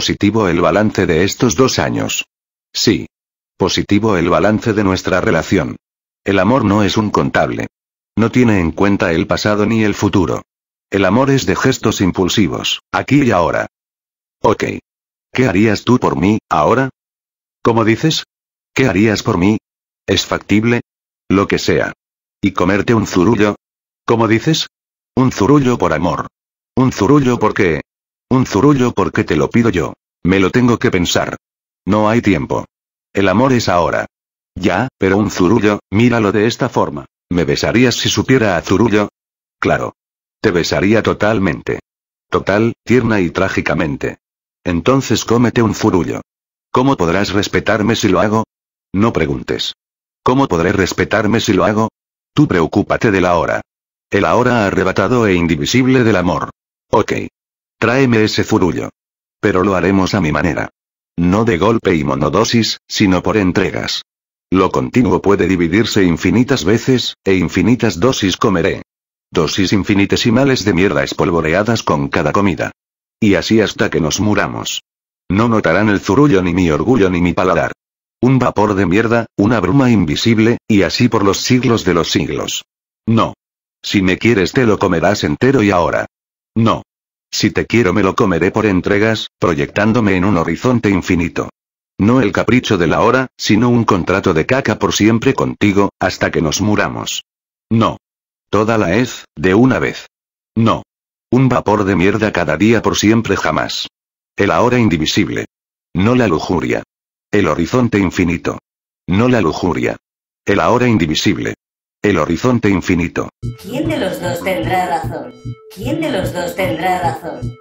positivo el balance de estos dos años. Sí. Positivo el balance de nuestra relación. El amor no es un contable. No tiene en cuenta el pasado ni el futuro. El amor es de gestos impulsivos, aquí y ahora. Ok. ¿Qué harías tú por mí, ahora? ¿Cómo dices? ¿Qué harías por mí? ¿Es factible? Lo que sea. ¿Y comerte un zurullo? ¿Cómo dices? Un zurullo por amor. Un zurullo porque, un zurullo porque te lo pido yo. Me lo tengo que pensar. No hay tiempo. El amor es ahora. Ya, pero un zurullo, míralo de esta forma. ¿Me besarías si supiera a zurullo? Claro. Te besaría totalmente. Total, tierna y trágicamente. Entonces cómete un zurullo. ¿Cómo podrás respetarme si lo hago? No preguntes. ¿Cómo podré respetarme si lo hago? Tú preocúpate de la hora. El ahora arrebatado e indivisible del amor. Ok. Tráeme ese zurullo. Pero lo haremos a mi manera. No de golpe y monodosis, sino por entregas. Lo continuo puede dividirse infinitas veces, e infinitas dosis comeré. Dosis infinitesimales de mierda espolvoreadas con cada comida. Y así hasta que nos muramos. No notarán el zurullo ni mi orgullo ni mi paladar. Un vapor de mierda, una bruma invisible, y así por los siglos de los siglos. No. Si me quieres te lo comerás entero y ahora. No. Si te quiero me lo comeré por entregas, proyectándome en un horizonte infinito. No el capricho de la hora, sino un contrato de caca por siempre contigo, hasta que nos muramos. No. Toda la vez, de una vez. No. Un vapor de mierda cada día por siempre jamás. El ahora indivisible. No la lujuria. El horizonte infinito. No la lujuria. El ahora indivisible. El horizonte infinito. ¿Quién de los dos tendrá razón? ¿Quién de los dos tendrá razón?